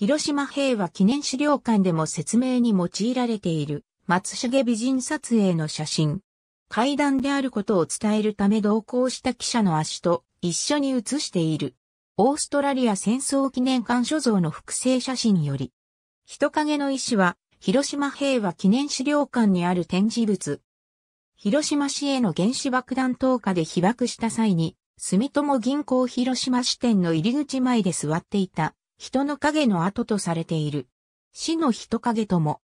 広島平和記念資料館でも説明に用いられている松重美人撮影の写真。階段であることを伝えるため同行した記者の足と一緒に写している。オーストラリア戦争記念館所蔵の複製写真より。人影の石は広島平和記念資料館にある展示物。広島市への原子爆弾投下で被爆した際に、住友銀行広島支店の入り口前で座っていた人の影の跡とされている。死の人影とも。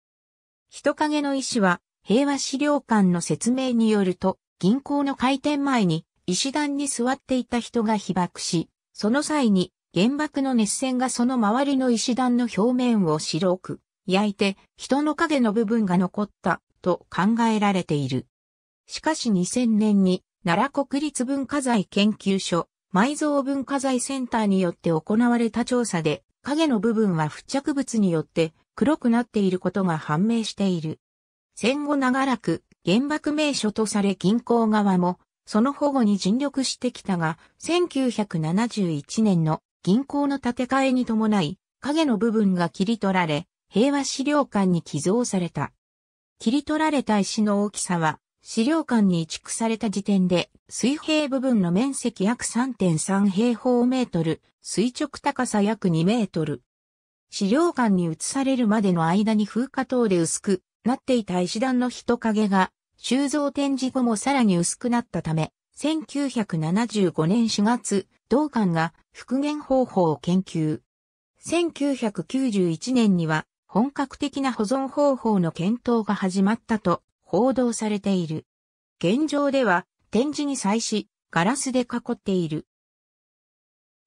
人影の石は、平和資料館の説明によると、銀行の開店前に、石段に座っていた人が被爆し、その際に、原爆の熱線がその周りの石段の表面を白く焼いて人の影の部分が残ったと考えられている。しかし2000年に奈良国立文化財研究所埋蔵文化財センターによって行われた調査で影の部分は付着物によって黒くなっていることが判明している。戦後長らく原爆名所とされ銀行側もその保護に尽力してきたが、1971年の銀行の建て替えに伴い、影の部分が切り取られ、平和資料館に寄贈された。切り取られた石の大きさは資料館に移築された時点で、水平部分の面積約3.3平方メートル、垂直高さ約2メートル。資料館に移されるまでの間に風化等で薄くなっていた石段の人影が、収蔵展示後もさらに薄くなったため、1975年4月、同館が復元方法を研究。1991年には本格的な保存方法の検討が始まったと報道されている。現状では展示に際し、ガラスで囲っている。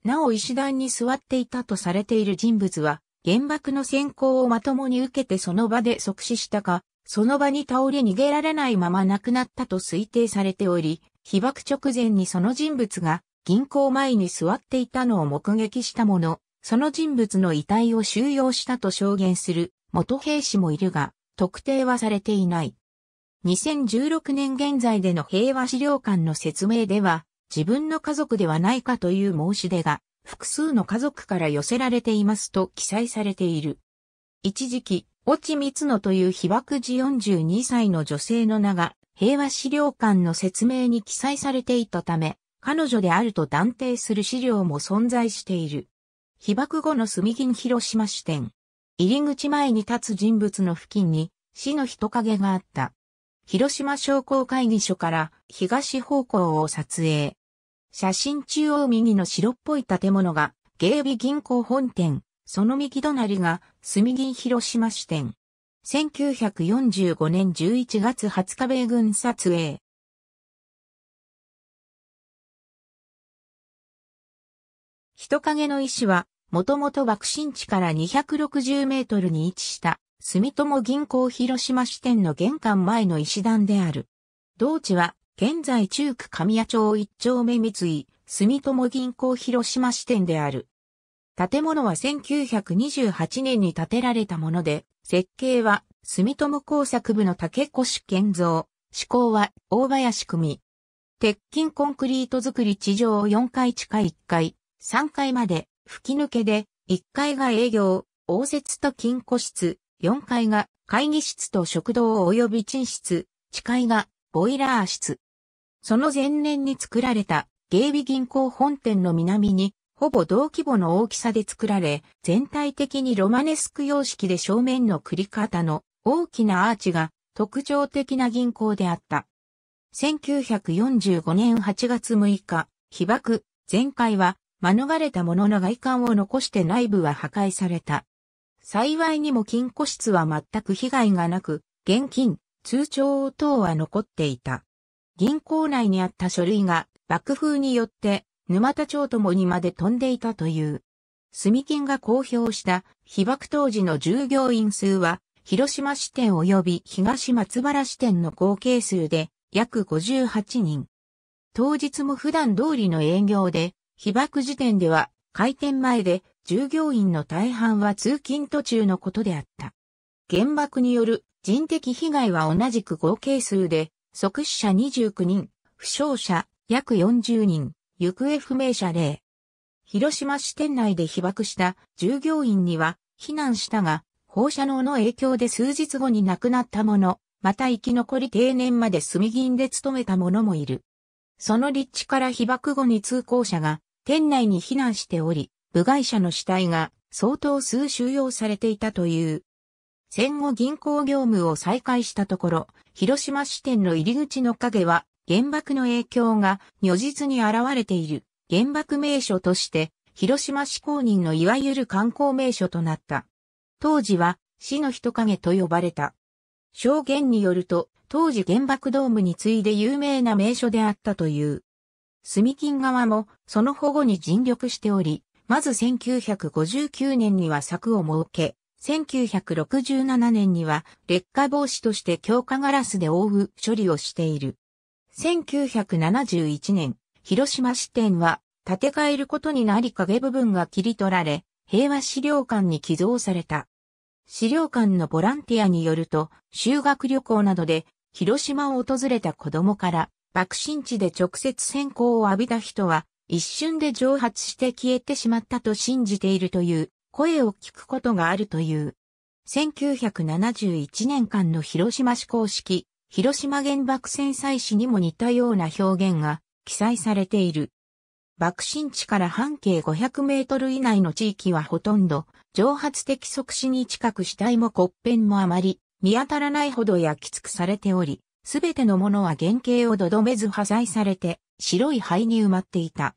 なお石段に座っていたとされている人物は、原爆の選考をまともに受けてその場で即死したか、その場に倒れ逃げられないまま亡くなったと推定されており、被爆直前にその人物が銀行前に座っていたのを目撃したもの、その人物の遺体を収容したと証言する元兵士もいるが、特定はされていない。2016年現在での平和資料館の説明では、自分の家族ではないかという申し出が、複数の家族から寄せられていますと記載されている。一時期、落光野という被爆時42歳の女性の名が、平和資料館の説明に記載されていたため、彼女であると断定する資料も存在している。被爆後の住銀広島支店。入り口前に立つ人物の付近に死の人影があった。広島商工会議所から東方向を撮影。写真中央右の白っぽい建物が、芸備銀行本店、その右隣が、住銀広島支店。1945年11月20日米軍撮影。人影の石は、もともと爆心地から260メートルに位置した住友銀行広島支店の玄関前の石段である。同地は、現在中区神谷町一丁目三井、住友銀行広島支店である。建物は1928年に建てられたもので、設計は住友工作部の竹越健造、施工は大林組。鉄筋コンクリート造り地上4階地下1階、3階まで吹き抜けで、1階が営業、応接と金庫室、4階が会議室と食堂及び陳室、地階がボイラー室。その前年に作られた芸備銀行本店の南に、ほぼ同規模の大きさで作られ、全体的にロマネスク様式で正面の繰り方の大きなアーチが特徴的な銀行であった。1945年8月6日、被爆、全壊は免れたものの外観を残して内部は破壊された。幸いにも金庫室は全く被害がなく、現金、通帳等は残っていた。銀行内にあった書類が爆風によって沼田町ともにまで飛んでいたという。住金が公表した被爆当時の従業員数は、広島支店及び東松原支店の合計数で約58人。当日も普段通りの営業で、被爆時点では開店前で従業員の大半は通勤途中のことであった。原爆による人的被害は同じく合計数で、即死者29人、負傷者約40人、行方不明者0。広島市店内で被爆した従業員には避難したが、放射能の影響で数日後に亡くなった者、また生き残り定年まで住銀で勤めた者もいる。その立地から被爆後に通行者が店内に避難しており、部外者の死体が相当数収容されていたという。戦後銀行業務を再開したところ、広島支店の入り口の影は原爆の影響が如実に現れている原爆名所として広島市公認のいわゆる観光名所となった。当時は死の人影と呼ばれた。証言によると、当時原爆ドームに次いで有名な名所であったという。住金側もその保護に尽力しており、まず1959年には柵を設け、1967年には劣化防止として強化ガラスで覆う処理をしている。1971年、広島支店は建て替えることになり影部分が切り取られ、平和資料館に寄贈された。資料館のボランティアによると、修学旅行などで広島を訪れた子供から、爆心地で直接先行を浴びた人は一瞬で蒸発して消えてしまったと信じているという声を聞くことがあるという。1971年間の広島市公式、広島原爆戦災史にも似たような表現が記載されている。爆心地から半径500メートル以内の地域はほとんど、蒸発的即死に近く死体も骨片もあまり、見当たらないほど焼き尽くされており、すべてのものは原型をどどめず破砕されて、白い灰に埋まっていた。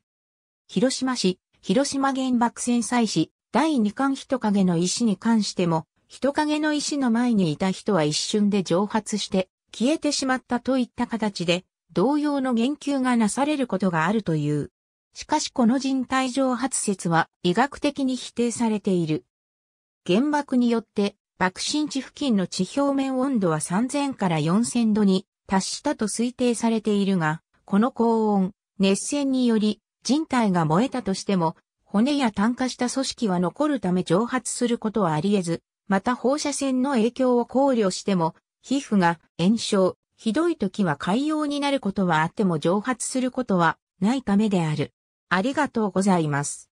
広島市、広島原爆戦災市、第2巻人影の石に関しても、人影の石の前にいた人は一瞬で蒸発して消えてしまったといった形で同様の言及がなされることがあるという。しかしこの人体蒸発説は医学的に否定されている。原爆によって爆心地付近の地表面温度は3000から4000度に達したと推定されているが、この高温、熱線により人体が燃えたとしても、骨や炭化した組織は残るため蒸発することはあり得ず、また放射線の影響を考慮しても、皮膚が炎症、ひどい時は海洋になることはあっても蒸発することはないためである。ありがとうございます。